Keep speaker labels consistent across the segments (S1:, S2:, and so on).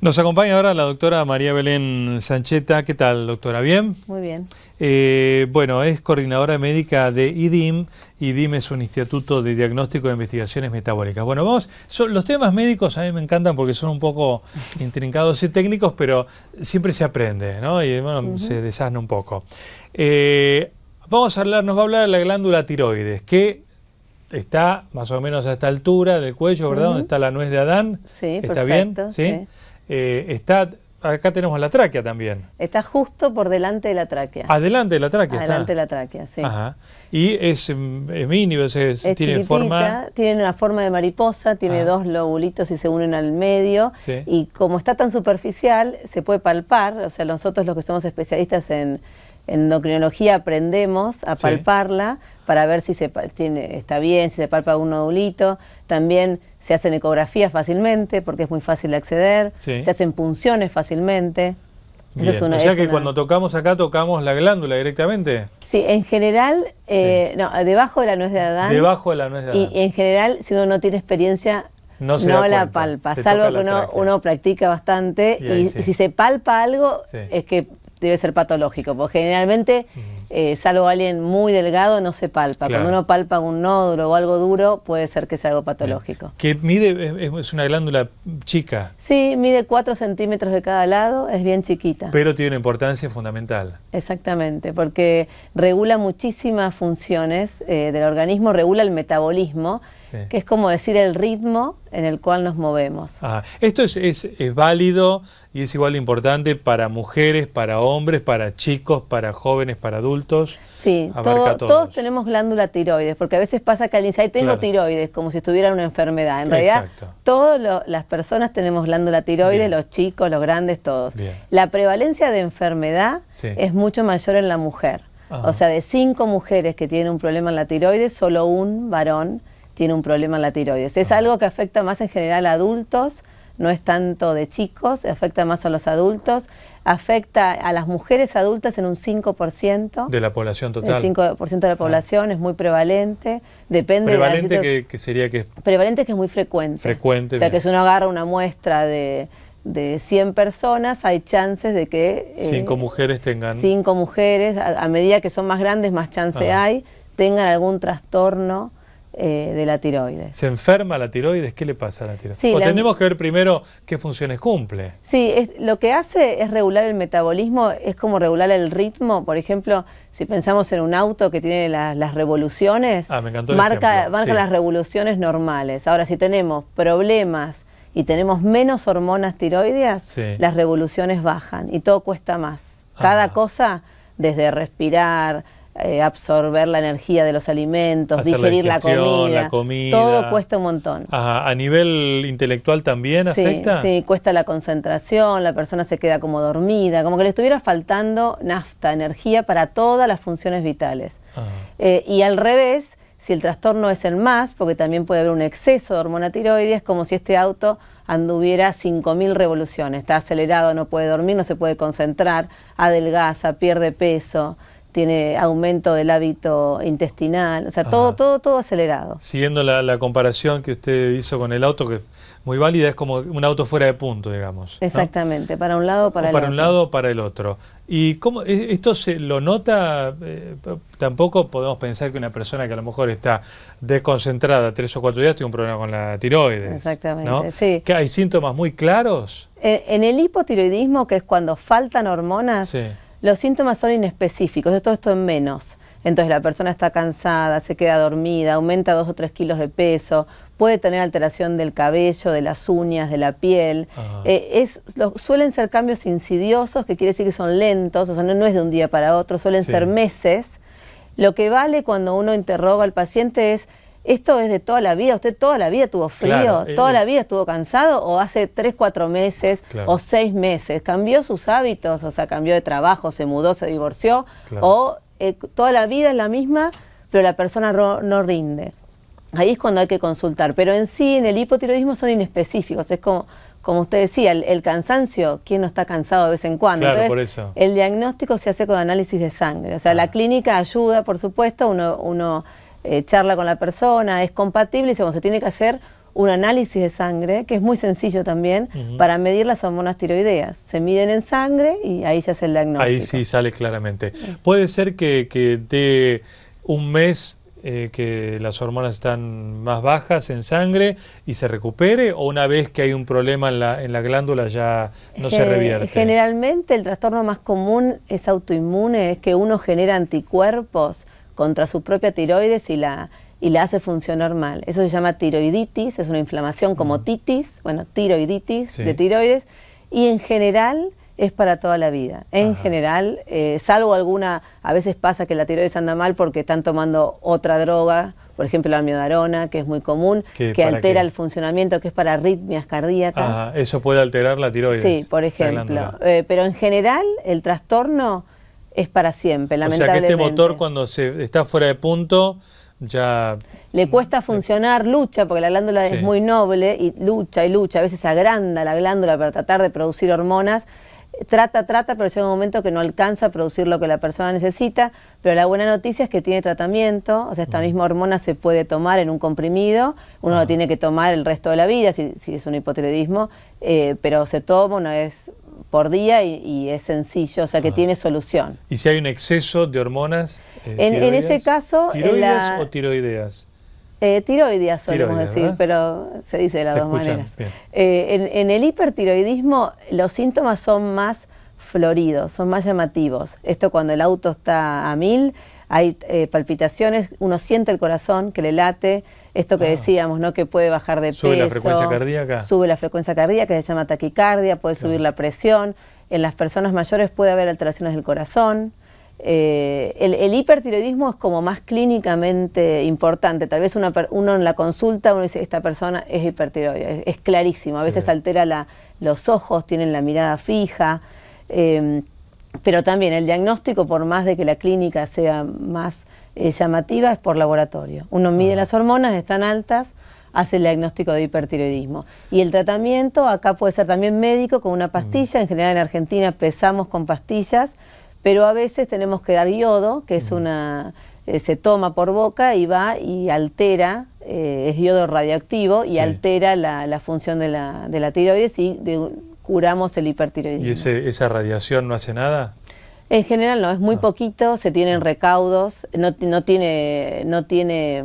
S1: Nos acompaña ahora la doctora María Belén Sancheta. ¿Qué tal, doctora? ¿Bien? Muy bien. Eh, bueno, es coordinadora médica de IDIM. IDIM es un instituto de diagnóstico de investigaciones metabólicas. Bueno, vamos, los temas médicos a mí me encantan porque son un poco intrincados y técnicos, pero siempre se aprende, ¿no? Y bueno, se desasna un poco. Eh, vamos a hablar, nos va a hablar de la glándula tiroides, que está más o menos a esta altura del cuello, ¿verdad? Donde está la nuez de Adán.
S2: Sí, ¿Está bien? ¿Sí? sí
S1: eh, está, acá tenemos la tráquea también.
S2: Está justo por delante de la tráquea.
S1: Adelante de la tráquea. Adelante de la
S2: tráquea, sí. Ajá.
S1: Y es, es mini, es, tiene forma...
S2: Tiene una forma de mariposa, tiene dos lobulitos y se unen al medio. Y como está tan superficial, se puede palpar. O sea, nosotros los que somos especialistas en endocrinología aprendemos a palparla para ver si se tiene, está bien, si se palpa un nodulito. También se hacen ecografías fácilmente porque es muy fácil de acceder, se hacen punciones fácilmente.
S1: es o sea que cuando tocamos acá, tocamos la glándula directamente.
S2: Sí, en general, eh, no, debajo de la nuez de Adán. Debajo de la nuez de Adán. Y, en general, si uno no tiene experiencia,
S1: no, la palpa, salvo que
S2: uno, practica bastante y, si se palpa algo es que debe ser patológico, porque generalmente, eh, salvo alguien muy delgado, no se palpa. Cuando uno palpa un nódulo o algo duro, puede ser que sea algo patológico.
S1: Que mide, es una glándula chica.
S2: Sí, mide 4 centímetros de cada lado, es bien chiquita. Pero
S1: tiene una importancia fundamental.
S2: Exactamente, porque regula muchísimas funciones eh, del organismo, regula el metabolismo que es como decir el ritmo en el cual nos movemos.
S1: Ah, esto es, válido y es igual de importante para mujeres, para hombres, para chicos, para jóvenes, para adultos.
S2: Sí, todos. tenemos glándula tiroides, porque a veces pasa que alguien dice, tengo tiroides, como si estuviera una enfermedad. En realidad, todas las personas tenemos glándula tiroides, los chicos, los grandes, todos. La prevalencia de enfermedad es mucho mayor en la mujer. O sea, de cinco mujeres que tienen un problema en la tiroides, solo un varón tiene un problema en la tiroides. Es algo que afecta más en general a adultos, no es tanto de chicos, afecta más a los adultos, afecta a las mujeres adultas en un 5%. De
S1: la población total. El
S2: 5% de la ah. población es muy prevalente, depende prevalente que, que, sería que... Prevalente que es muy frecuente. Frecuente. O sea, que si uno agarra una muestra de de 100 personas hay chances de que... 5
S1: eh, mujeres tengan... cinco
S2: mujeres, a, medida que son más grandes, más chance hay, tengan algún trastorno eh, de la tiroides.
S1: ¿Se enferma la tiroides? ¿Qué le pasa a la tiroides? Sí, o tenemos que ver primero qué funciones cumple.
S2: Sí, lo que hace es regular el metabolismo, es como regular el ritmo. Por ejemplo, si pensamos en un auto que tiene las revoluciones,
S1: ah, marca, las
S2: revoluciones normales. Ahora, si tenemos problemas y tenemos menos hormonas tiroideas, las revoluciones bajan y todo cuesta más. Cada ah. cosa, desde respirar, eh, absorber la energía de los alimentos, digerir la, comida, Todo cuesta un montón.
S1: ¿A nivel intelectual también afecta? Sí,
S2: cuesta la concentración, la persona se queda como dormida, como que le estuviera faltando nafta, energía para todas las funciones vitales. Ah. Eh, y al revés, si el trastorno es el más, porque también puede haber un exceso de hormona tiroides, como si este auto anduviera 5.000 revoluciones, está acelerado, no puede dormir, no se puede concentrar, adelgaza, pierde peso tiene aumento del hábito intestinal, o sea, todo, todo, todo acelerado.
S1: Siguiendo la, comparación que usted hizo con el auto, que es muy válida, es como un auto fuera de punto, digamos.
S2: Exactamente, para un lado, para el otro. Para un
S1: lado, para el otro. ¿Y cómo e, esto se lo nota? Eh, tampoco podemos pensar que una persona que a lo mejor está desconcentrada tres o cuatro días tiene un problema con la tiroides. Exactamente, sí. ¿Que ¿Hay síntomas muy claros?
S2: en el hipotiroidismo, que es cuando faltan hormonas, sí los síntomas son inespecíficos, es todo esto en menos. Entonces la persona está cansada, se queda dormida, aumenta dos o tres kilos de peso, puede tener alteración del cabello, de las uñas, de la piel. Eh, es, suelen ser cambios insidiosos, que quiere decir que son lentos, o sea, no, es de un día para otro, suelen ser meses. Lo que vale cuando uno interroga al paciente es esto es de toda la vida, usted toda la vida tuvo frío, toda la vida estuvo cansado o hace tres, cuatro meses o seis meses, cambió sus hábitos, o sea, cambió de trabajo, se mudó, se divorció o eh, toda la vida es la misma, pero la persona no rinde. Ahí es cuando hay que consultar, pero en sí en el hipotiroidismo son inespecíficos, es como como usted decía, el, cansancio, ¿quién no está cansado de vez en cuando? Claro, por eso. El diagnóstico se hace con análisis de sangre. O sea, la ah. clínica ayuda, por supuesto, uno, uno eh, charla con la persona, es compatible y se tiene que hacer un análisis de sangre, que es muy sencillo también, para medir las hormonas tiroideas. Se miden en sangre y ahí ya hace el diagnóstico. Ahí
S1: sí sale claramente. Puede ser que, de un mes eh, que las hormonas están más bajas en sangre y se recupere o una vez que hay un problema en la, en la glándula ya no se revierte?
S2: Generalmente el trastorno más común es autoinmune, es que uno genera anticuerpos contra su propia tiroides y la, y la hace funcionar mal. Eso se llama tiroiditis, es una inflamación como mm. titis, bueno, tiroiditis de tiroides, y en general es para toda la vida. En general, eh, salvo alguna, a veces pasa que la tiroides anda mal porque están tomando otra droga, por ejemplo la amiodarona, que es muy común, que altera el funcionamiento, que es para arritmias cardíacas.
S1: eso puede alterar la tiroides. Sí, por ejemplo.
S2: Eh, pero en general, el trastorno es para siempre, lamentablemente. O sea que este motor
S1: cuando se está fuera de punto ya...
S2: Le cuesta funcionar, lucha, porque la glándula es muy noble y lucha y lucha, a veces agranda la glándula para tratar de producir hormonas. Trata, trata, pero llega un momento que no alcanza a producir lo que la persona necesita, pero la buena noticia es que tiene tratamiento, o sea, esta mm. misma hormona se puede tomar en un comprimido, uno lo tiene que tomar el resto de la vida si, es un hipotiroidismo, eh, pero se toma una vez por día y, es sencillo, o sea que tiene solución.
S1: ¿Y si hay un exceso de hormonas? Eh, en, ese caso... ¿Tiroides o tiroideas?
S2: Eh, tiroideas solemos decir, pero se dice de las dos maneras. Eh, en, en, el hipertiroidismo los síntomas son más floridos, son más llamativos. Esto cuando el auto está a mil hay eh, palpitaciones, uno siente el corazón que le late, esto que ah. decíamos, ¿no? Que puede bajar de peso. Sube la frecuencia cardíaca. Sube la frecuencia cardíaca, que se llama taquicardia, puede subir la presión. En las personas mayores puede haber alteraciones del corazón. Eh, el, hipertiroidismo es como más clínicamente importante. Tal vez una, uno en la consulta uno dice, esta persona es hipertiroidea, es, clarísimo. A veces altera la, los ojos, tienen la mirada fija. Em, pero también el diagnóstico, por más de que la clínica sea más eh, llamativa, es por laboratorio. Uno mide las hormonas, están altas, hace el diagnóstico de hipertiroidismo. Y el tratamiento acá puede ser también médico con una mm. pastilla. En general en Argentina pesamos con pastillas, pero a veces tenemos que dar yodo, que es una eh, se toma por boca y va y altera, eh, es yodo radioactivo y altera la, función de la, de la tiroides y de, curamos el hipertiroidismo.
S1: ¿Y esa radiación no hace nada?
S2: En general no, es muy ah. poquito, se tienen ah. recaudos, no, tiene, no tiene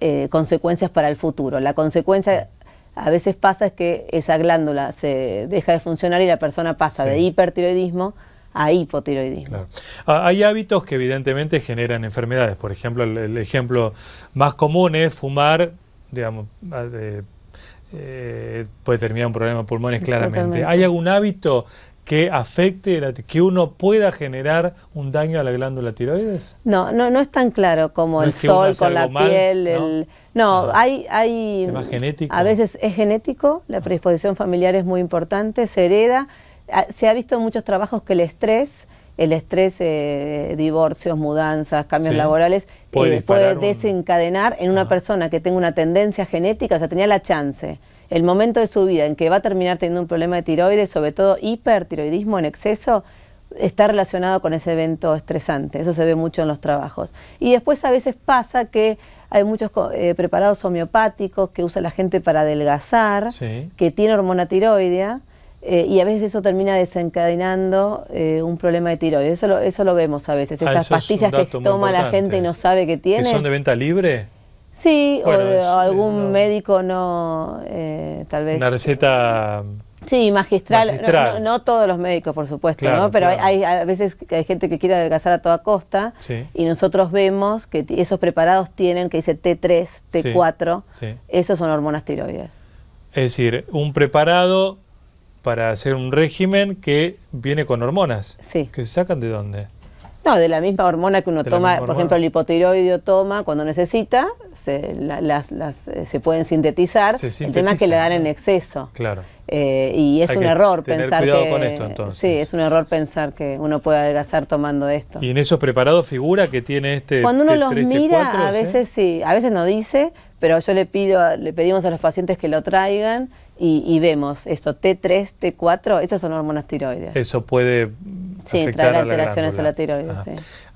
S2: eh, consecuencias para el futuro. La consecuencia a veces pasa es que esa glándula se deja de funcionar y la persona pasa de hipertiroidismo a hipotiroidismo.
S1: Ah, hay hábitos que evidentemente generan enfermedades. Por ejemplo, el, ejemplo más común es fumar, digamos, eh, puede terminar un problema de pulmones claramente. ¿Hay algún hábito que afecte, que uno pueda generar un daño a la glándula tiroides?
S2: No, no, no es tan claro como el sol con la piel. ¿no? El, no, ah. hay... hay A veces es genético, la predisposición familiar es muy importante, se hereda. Ah, se ha visto en muchos trabajos que el estrés el estrés, eh, divorcios, mudanzas, cambios laborales, puede, eh, desencadenar en una persona que tenga una tendencia genética, o sea, tenía la chance, el momento de su vida en que va a terminar teniendo un problema de tiroides, sobre todo hipertiroidismo en exceso, está relacionado con ese evento estresante. Eso se ve mucho en los trabajos. Y después a veces pasa que hay muchos eh, preparados homeopáticos que usa la gente para adelgazar, que tiene hormona tiroidea eh, y a veces eso termina desencadenando eh, un problema de tiroides. Eso lo, vemos a veces, ah, esas pastillas que toma la gente y no sabe que tiene. ¿Que son de
S1: venta libre?
S2: Sí, o, eh, algún médico no, tal vez. Una
S1: receta...
S2: Sí, magistral. No, todos los médicos, por supuesto, ¿no? pero hay, a veces hay gente que quiere adelgazar a toda costa y nosotros vemos que esos preparados tienen que dice T3, T4, sí, esos son hormonas tiroides.
S1: Es decir, un preparado para hacer un régimen que viene con hormonas. Sí. ¿Que se sacan de dónde?
S2: No, de la misma hormona que uno toma, por ejemplo, el hipotiroidio toma cuando necesita, se, eh, pueden sintetizar. El tema es que le dan en exceso. Claro. Eh, y es un error tener pensar cuidado con esto, entonces. Sí, es un error pensar que uno puede adelgazar tomando esto. Y
S1: en esos preparados figura que tiene este. Cuando uno los mira, a veces
S2: sí, a veces no dice, pero yo le pido, le pedimos a los pacientes que lo traigan y, vemos esto, T3, T4, esas son hormonas tiroides.
S1: Eso puede sí, afectar traer alteraciones a la, tiroides.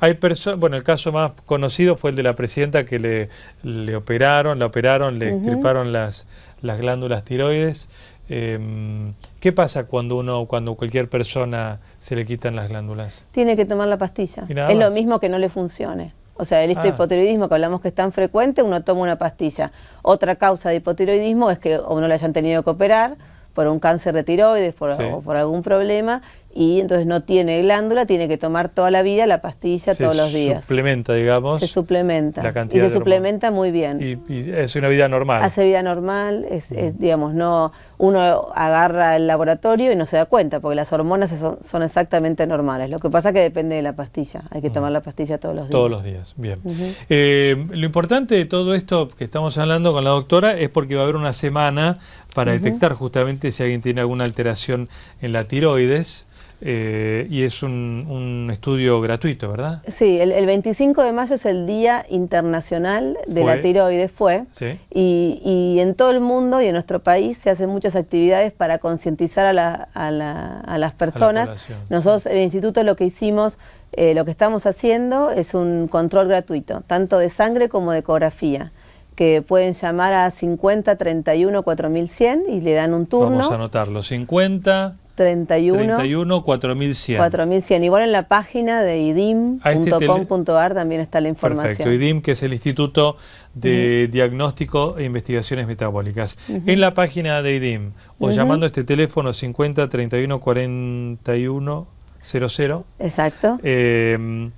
S1: Hay personas, bueno, el caso más conocido fue el de la presidenta que le, operaron, la operaron, le uh las, las glándulas tiroides. Em, ¿Qué pasa cuando uno, cuando cualquier persona se le quitan las glándulas?
S2: Tiene que tomar la pastilla. Es lo mismo que no le funcione. O sea, el este ah. hipotiroidismo que hablamos que es tan frecuente, uno toma una pastilla. Otra causa de hipotiroidismo es que uno no le hayan tenido que operar por un cáncer de tiroides o por algún problema y entonces no tiene glándula, tiene que tomar toda la vida la pastilla todos los días. Se
S1: suplementa, digamos. Se suplementa. La cantidad y se suplementa
S2: muy bien.
S1: Y, es una vida normal.
S2: Hace vida normal, mm. es, digamos, no uno agarra el laboratorio y no se da cuenta, porque las hormonas son, exactamente normales. Lo que pasa es que depende de la pastilla, hay que mm. tomar la pastilla todos los días. Todos los
S1: días, bien. Eh, lo importante de todo esto que estamos hablando con la doctora es porque va a haber una semana para detectar justamente si alguien tiene alguna alteración en la tiroides. Eh, y es un, estudio gratuito, ¿verdad?
S2: Sí, el, 25 de mayo es el Día Internacional de la Tiroides, fue. Y, en todo el mundo y en nuestro país se hacen muchas actividades para concientizar a, las personas. Nosotros, el instituto, lo que hicimos, eh, lo que estamos haciendo es un control gratuito, tanto de sangre como de ecografía que pueden llamar a 50 31 4100 y le dan un turno. Vamos a
S1: anotarlo, 50
S2: 31, 31
S1: 4100.
S2: 4100. Igual en la página de idim.com.ar este también está la información. Perfecto, idim
S1: que es el Instituto de Diagnóstico e Investigaciones Metabólicas. En la página de idim o llamando a este teléfono 50 31 41 00. Exacto. Eh,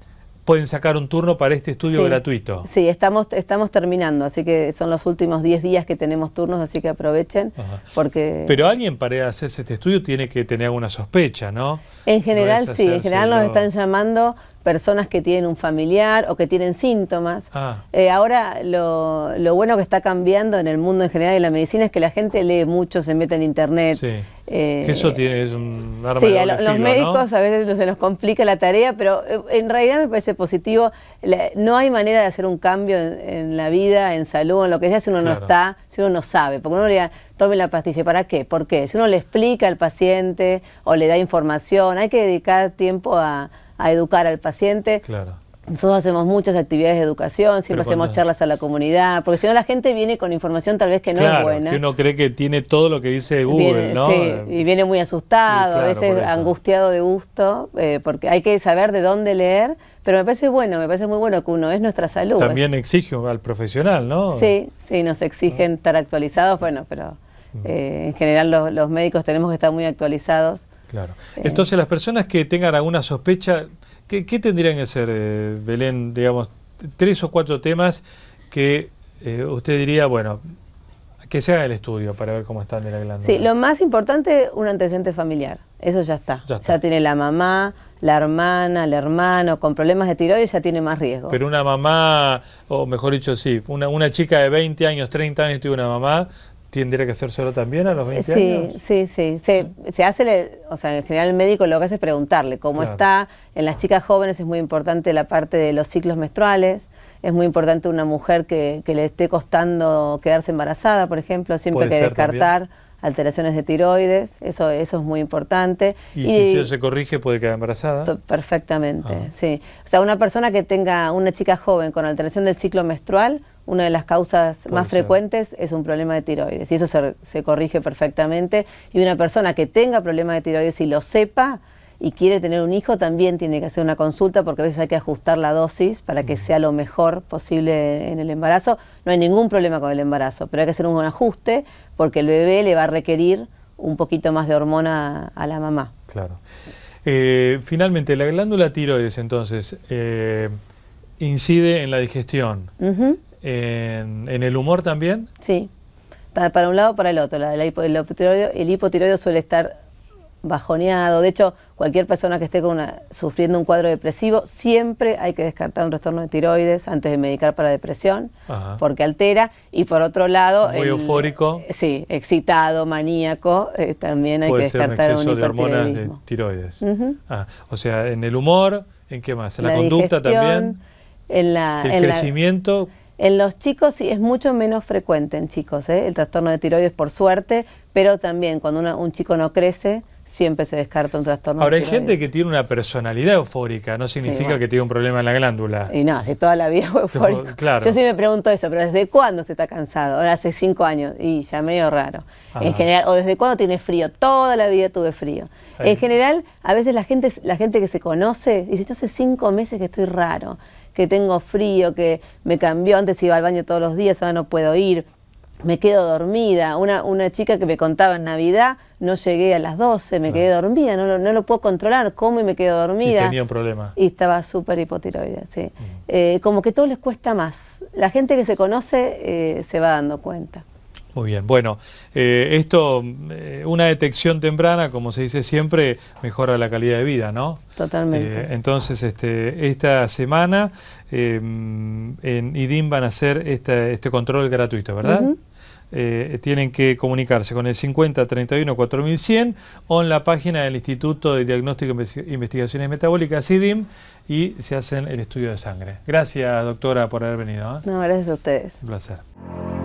S1: pueden sacar un turno para este estudio gratuito.
S2: Sí, estamos, estamos terminando, así que son los últimos 10 días que tenemos turnos, así que aprovechen. porque
S1: Pero alguien para hacerse este estudio tiene que tener alguna sospecha, ¿no? En general sí, en general nos están
S2: llamando personas que tienen un familiar o que tienen síntomas. Ah. Eh, ahora lo, bueno que está cambiando en el mundo en general y la medicina es que la gente lee mucho, se mete en internet. Sí. Eh, que eso
S1: tiene, es un arma sí, a los médicos a
S2: veces se nos complica la tarea, pero eh, en realidad me parece positivo. no hay manera de hacer un cambio en, la vida, en salud, en lo que sea, si uno no está, si uno no sabe. Porque uno le diga, tome la pastilla, ¿para qué? ¿Por qué? Si uno le explica al paciente o le da información, hay que dedicar tiempo a a educar al paciente. Claro. Nosotros hacemos muchas actividades de educación, siempre hacemos charlas a la comunidad, porque si no la gente viene con información tal vez que no es buena. Que
S1: uno cree que tiene todo lo que dice Google, ¿no? Sí,
S2: y viene muy asustado, a veces angustiado de gusto, eh, porque hay que saber de dónde leer, pero me parece bueno, me parece muy bueno que uno es nuestra salud. También
S1: exige al profesional, ¿no? Sí,
S2: sí, nos exigen ah. estar actualizados, bueno, pero mm. eh, en general los, los médicos tenemos que estar muy actualizados.
S1: Claro. Entonces, las personas que tengan alguna sospecha, ¿qué, tendrían que ser, eh, Belén? Digamos, tres o cuatro temas que eh, usted diría, bueno, que se haga el estudio para ver cómo están de la glándula. Sí, lo
S2: más importante, un antecedente familiar. Eso ya está. ya tiene la mamá, la hermana, el hermano, con problemas de tiroides ya tiene más riesgo. Pero
S1: una mamá, o mejor dicho, sí, una, chica de 20 años, 30 años tiene una mamá, ¿Tendría que solo también a los 20 sí, años?
S2: Sí, sí, se, se hace, o sea, en general el médico lo que hace es preguntarle cómo está. En las chicas jóvenes es muy importante la parte de los ciclos menstruales. Es muy importante una mujer que, le esté costando quedarse embarazada, por ejemplo, siempre hay que descartar alteraciones de tiroides, eso, eso es muy importante. Y, si eso se
S1: corrige puede quedar embarazada.
S2: Perfectamente, ah. sí. O sea, una persona que tenga una chica joven con alteración del ciclo menstrual, una de las causas más frecuentes es un problema de tiroides y eso se, corrige perfectamente. Y una persona que tenga problema de tiroides y lo sepa y quiere tener un hijo también tiene que hacer una consulta porque a veces hay que ajustar la dosis para que sea lo mejor posible en el embarazo. No hay ningún problema con el embarazo, pero hay que hacer un buen ajuste porque el bebé le va a requerir un poquito más de hormona a la mamá.
S1: Claro. Eh, finalmente, la glándula tiroides entonces... Eh, incide en la digestión en, el humor también.
S2: Sí, para un lado o para el otro. La, hipo, el, hipotiroideo, suele estar bajoneado. De hecho, cualquier persona que esté con una, sufriendo un cuadro depresivo, siempre hay que descartar un retorno de tiroides antes de medicar para depresión, porque altera. Y por otro lado... Muy eufórico. Sí, excitado, maníaco, eh, también hay que descartar un exceso de hormonas
S1: de tiroides. Ah, o sea, en el humor, ¿en qué más? ¿En la, conducta también?
S2: En el crecimiento... En los chicos sí es mucho menos frecuente en chicos, ¿eh? el trastorno de tiroides por suerte, pero también cuando un chico no crece, siempre se descarta un trastorno. Ahora, hay gente
S1: que tiene una personalidad eufórica, no significa que tiene un problema en la glándula.
S2: Y no, si toda la vida fue Yo sí me pregunto eso, pero ¿desde cuándo se está cansado? hace cinco años, y ya medio raro. En general, o ¿desde cuándo tiene frío? Toda la vida tuve frío. En general, a veces la gente, la gente que se conoce dice, yo hace cinco meses que estoy raro que tengo frío, que me cambió, antes iba al baño todos los días, ahora no puedo ir, me quedo dormida. Una, una chica que me contaba en Navidad, no llegué a las 12, me quedé dormida, no, no, lo puedo controlar, como y me quedo dormida. Y tenía un problema. Y estaba súper hipotiroidea, sí. Mm. Eh, como que todo les cuesta más. La gente que se conoce eh, se va dando cuenta.
S1: Muy bien, bueno, eh, esto, eh, una detección temprana, como se dice siempre, mejora la calidad de vida, ¿no? Totalmente. Eh, entonces, este, esta semana em, en IDIM van a hacer este control gratuito, ¿verdad? tienen que comunicarse con el 50 4100 o en la página del Instituto de Diagnóstico e Investigaciones Metabólicas, IDIM, y se hacen el estudio de sangre. Gracias, doctora, por haber venido. No, gracias a ustedes. Un placer.